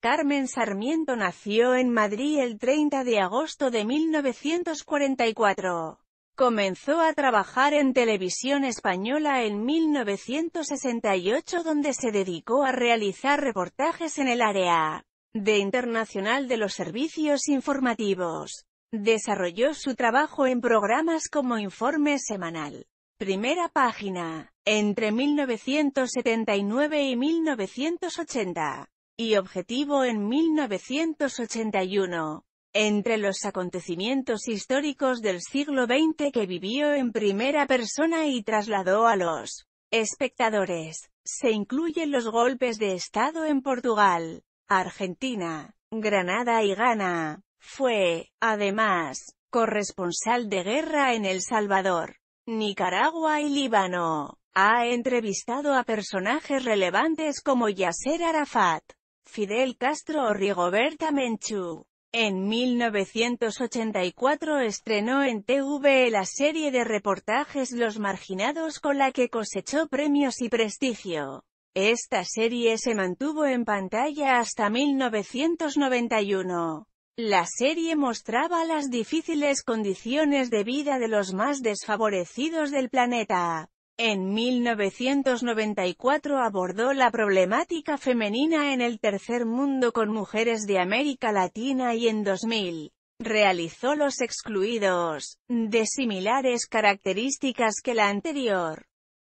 Carmen Sarmiento nació en Madrid el 30 de agosto de 1944. Comenzó a trabajar en televisión española en 1968 donde se dedicó a realizar reportajes en el área de internacional de los servicios informativos. Desarrolló su trabajo en programas como Informe Semanal, Primera Página, entre 1979 y 1980 y objetivo en 1981. Entre los acontecimientos históricos del siglo XX que vivió en primera persona y trasladó a los espectadores, se incluyen los golpes de Estado en Portugal, Argentina, Granada y Ghana. Fue, además, corresponsal de guerra en El Salvador, Nicaragua y Líbano. Ha entrevistado a personajes relevantes como Yasser Arafat, Fidel Castro o Rigoberta Menchú. En 1984 estrenó en TV la serie de reportajes Los Marginados con la que cosechó premios y prestigio. Esta serie se mantuvo en pantalla hasta 1991. La serie mostraba las difíciles condiciones de vida de los más desfavorecidos del planeta. En 1994 abordó la problemática femenina en el tercer mundo con mujeres de América Latina y en 2000 realizó los excluidos, de similares características que la anterior.